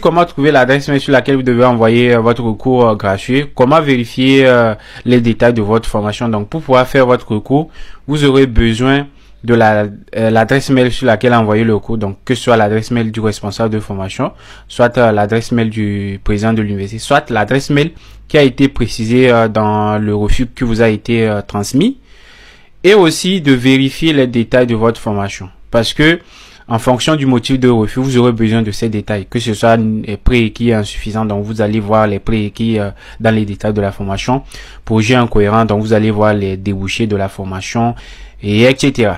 comment trouver l'adresse mail sur laquelle vous devez envoyer euh, votre recours euh, gratuit, comment vérifier euh, les détails de votre formation. Donc pour pouvoir faire votre recours, vous aurez besoin de l'adresse mail sur laquelle envoyer le recours, donc que ce soit l'adresse mail du responsable de formation, soit l'adresse mail du président de l'université, soit l'adresse mail qui a été précisée dans le refus qui vous a été transmis, et aussi de vérifier les détails de votre formation. Parce que en fonction du motif de refus, vous aurez besoin de ces détails, que ce soit les prérequis insuffisants, donc vous allez voir les prérequis euh, dans les détails de la formation, projet incohérent, donc vous allez voir les débouchés de la formation, et etc.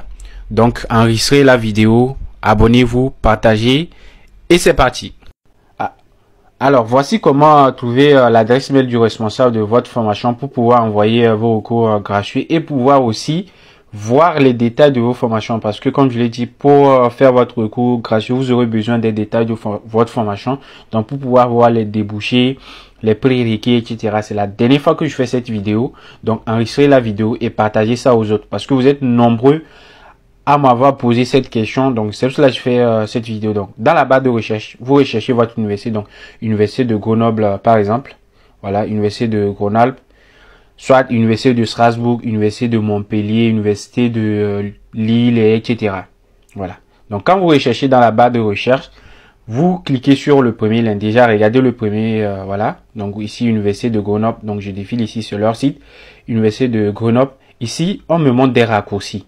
Donc enregistrez la vidéo, abonnez-vous, partagez, et c'est parti. Ah, alors, voici comment trouver euh, l'adresse mail du responsable de votre formation pour pouvoir envoyer euh, vos recours gratuits et pouvoir aussi voir les détails de vos formations parce que comme je l'ai dit pour euh, faire votre cours gratuit vous aurez besoin des détails de votre formation donc pour pouvoir voir les débouchés les prérequis etc c'est la dernière fois que je fais cette vidéo donc enregistrez la vidéo et partagez ça aux autres parce que vous êtes nombreux à m'avoir posé cette question donc c'est pour cela que je fais euh, cette vidéo donc dans la barre de recherche vous recherchez votre université donc université de Grenoble euh, par exemple voilà université de Grenoble soit Université de Strasbourg, Université de Montpellier, Université de euh, Lille, etc. Voilà. Donc quand vous recherchez dans la barre de recherche, vous cliquez sur le premier lien. Déjà, regardez le premier, euh, voilà. Donc ici, Université de Grenoble. Donc je défile ici sur leur site, Université de Grenoble. Ici, on me montre des raccourcis.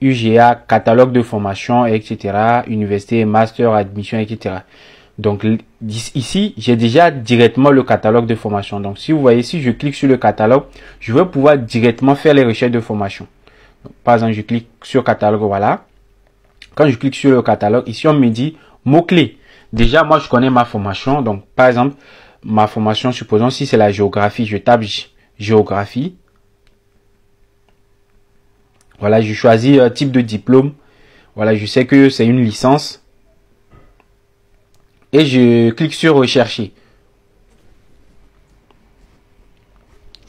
UGA, catalogue de formation, etc. Université, master, admission, etc. Donc ici, j'ai déjà directement le catalogue de formation. Donc si vous voyez, si je clique sur le catalogue, je vais pouvoir directement faire les recherches de formation. par exemple, je clique sur catalogue, voilà. Quand je clique sur le catalogue, ici on me dit mots-clés. Déjà, moi je connais ma formation. Donc par exemple, ma formation, supposons si c'est la géographie, je tape géographie. Voilà, je choisis un euh, type de diplôme. Voilà, je sais que c'est une licence et je clique sur rechercher.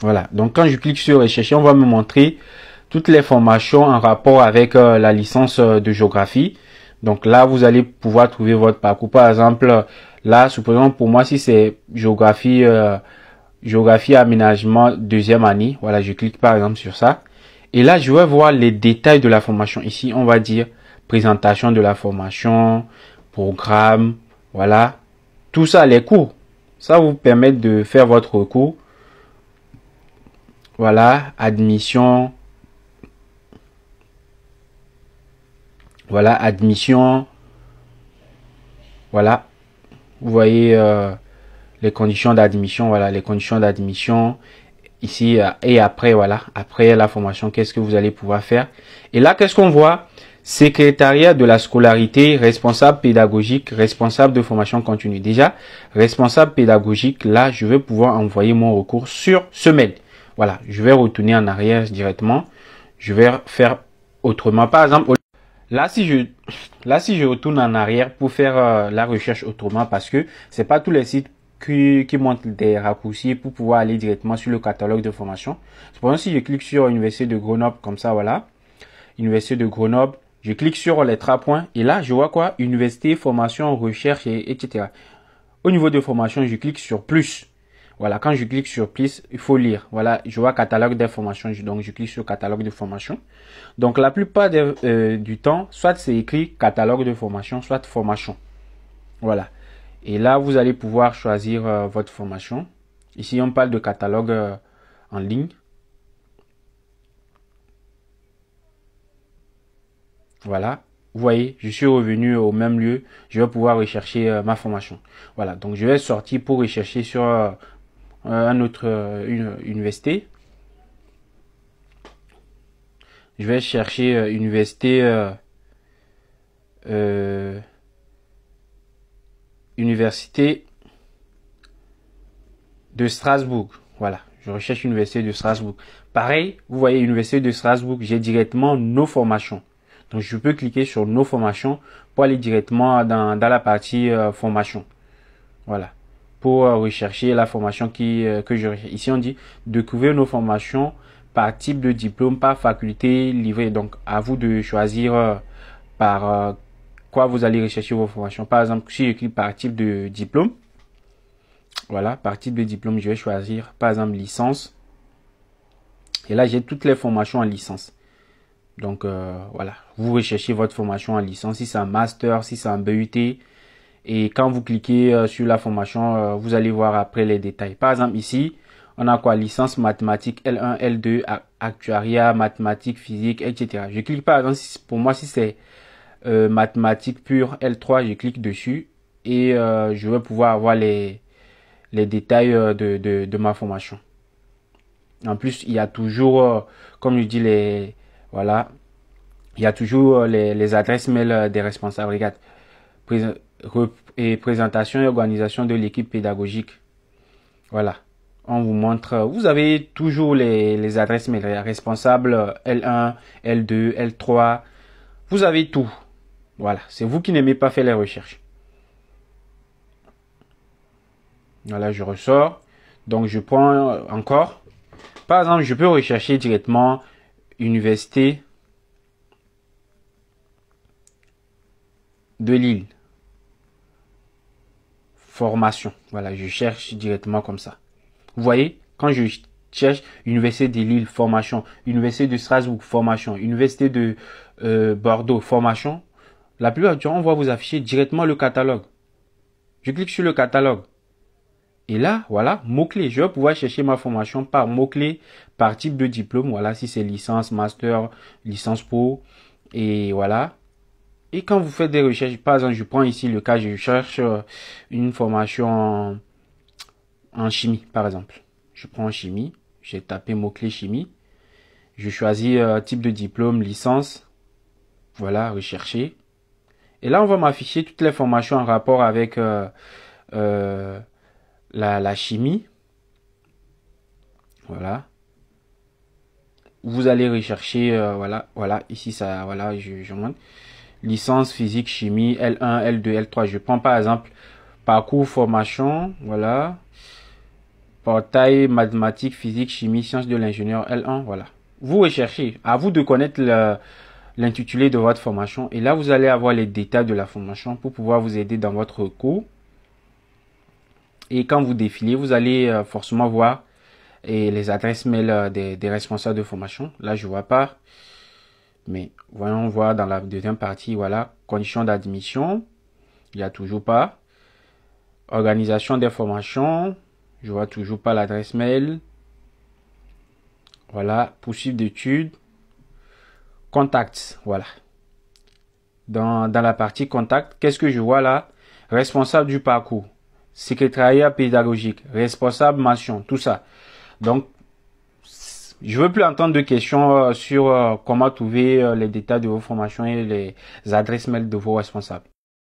Voilà, donc quand je clique sur rechercher, on va me montrer toutes les formations en rapport avec euh, la licence euh, de géographie. Donc là, vous allez pouvoir trouver votre parcours. Par exemple, là, supposons pour moi, si c'est géographie, euh, géographie aménagement deuxième année, voilà, je clique par exemple sur ça. Et là, je vais voir les détails de la formation. Ici, on va dire présentation de la formation, programme, voilà. Tout ça, les cours. Ça vous permet de faire votre cours. Voilà. Admission. Voilà. Admission. Voilà. Vous voyez euh, les conditions d'admission. Voilà. Les conditions d'admission ici euh, et après voilà après la formation qu'est-ce que vous allez pouvoir faire et là qu'est-ce qu'on voit secrétariat de la scolarité, responsable pédagogique, responsable de formation continue. Déjà, responsable pédagogique, là, je vais pouvoir envoyer mon recours sur ce mail. Voilà, je vais retourner en arrière directement. Je vais faire autrement. Par exemple, là, si je, là, si je retourne en arrière pour faire euh, la recherche autrement, parce que c'est pas tous les sites qui, qui des raccourcis pour pouvoir aller directement sur le catalogue de formation. Cependant, si je clique sur Université de Grenoble, comme ça, voilà, Université de Grenoble, je clique sur les trois points et là, je vois quoi Université, formation, recherche, et, etc. Au niveau de formation, je clique sur plus. Voilà, quand je clique sur plus, il faut lire. Voilà, je vois catalogue d'informations donc je clique sur catalogue de formation. Donc la plupart euh, du temps, soit c'est écrit catalogue de formation, soit formation. Voilà. Et là, vous allez pouvoir choisir euh, votre formation. Ici, on parle de catalogue euh, en ligne. Voilà. Vous voyez, je suis revenu au même lieu. Je vais pouvoir rechercher euh, ma formation. Voilà. Donc, je vais sortir pour rechercher sur euh, euh un autre euh, une, université. Je vais chercher université. université de Strasbourg. Voilà, je recherche l'université de Strasbourg. Pareil, vous voyez université de Strasbourg, j'ai directement nos formations. Donc, je peux cliquer sur nos formations pour aller directement dans, dans la partie euh, formation. Voilà. Pour euh, rechercher la formation qui, euh, que je Ici, on dit découvrir nos formations par type de diplôme, par faculté livrée. Donc, à vous de choisir par quoi vous allez rechercher vos formations. Par exemple, si je clique par type de diplôme, voilà, par type de diplôme, je vais choisir, par exemple, licence. Et là, j'ai toutes les formations en licence. Donc euh, voilà, vous recherchez votre formation en licence, si c'est un master, si c'est un BUT. Et quand vous cliquez euh, sur la formation, euh, vous allez voir après les détails. Par exemple ici, on a quoi Licence mathématiques L1, L2, actuariat, mathématiques, physique, etc. Je clique par exemple, pour moi si c'est mathématiques pure L3, je clique dessus et je vais pouvoir avoir les, les détails de, de, de, ma formation. En plus, il y a toujours, comme je dis, les voilà. Il y a toujours euh, les, adresses mail euh, des responsables. Regarde. et présentation et organisation de l'équipe pédagogique. Voilà. On vous montre. Euh, vous avez toujours les, les adresses mail. responsables L1, L2, L3. Vous avez tout. Voilà. C'est vous qui n'aimez pas faire les recherches. Voilà, je ressors. Donc, je prends encore. Par exemple, je peux rechercher directement Université de Lille. Formation. Voilà, je cherche directement comme ça. Vous voyez, quand je cherche Université de Lille, formation, Université de Strasbourg, formation, Université de euh, Bordeaux, formation, la plupart du temps, on va vous afficher directement le catalogue. Je clique sur le catalogue. Et là, voilà, mot-clé, Je vais pouvoir chercher ma formation par mots clé par type de diplôme. Voilà, si c'est licence, master, licence pro. Et voilà. Et quand vous faites des recherches, par exemple, je prends ici le cas, je cherche euh, une formation en, chimie, par exemple. Je prends en chimie. J'ai tapé mot-clé chimie. Je choisis euh, type de diplôme, licence. Voilà, rechercher. Et là, on va m'afficher toutes les formations en rapport avec... Euh, la, chimie. Voilà. Vous allez rechercher, euh, voilà, voilà, ici ça, voilà, je, Licence physique, chimie, L1, L2, L3. Je prends par exemple parcours, formation, voilà. Portail, mathématiques, physique, chimie, sciences de l'ingénieur, L1, voilà. Vous recherchez, à vous de connaître l'intitulé de votre formation et là vous allez avoir les détails de la formation pour pouvoir vous aider dans votre cours et quand vous défilez, vous allez euh, forcément voir les adresses mail euh, des, responsables de formation. Là, je vois pas. Mais voyons voir dans la deuxième partie, voilà, conditions d'admission. Il n'y a toujours pas. Organisation des formations. Je vois toujours pas l'adresse mail. Voilà, poursuivre d'études. Contacts, voilà. Dans, dans la partie contacts, qu'est-ce que je vois là Responsable du parcours secrétariat pédagogique, responsable mention, tout ça. Donc, je veux plus entendre de questions euh, sur euh, comment trouver euh, les détails de vos formations et les adresses mail de vos responsables.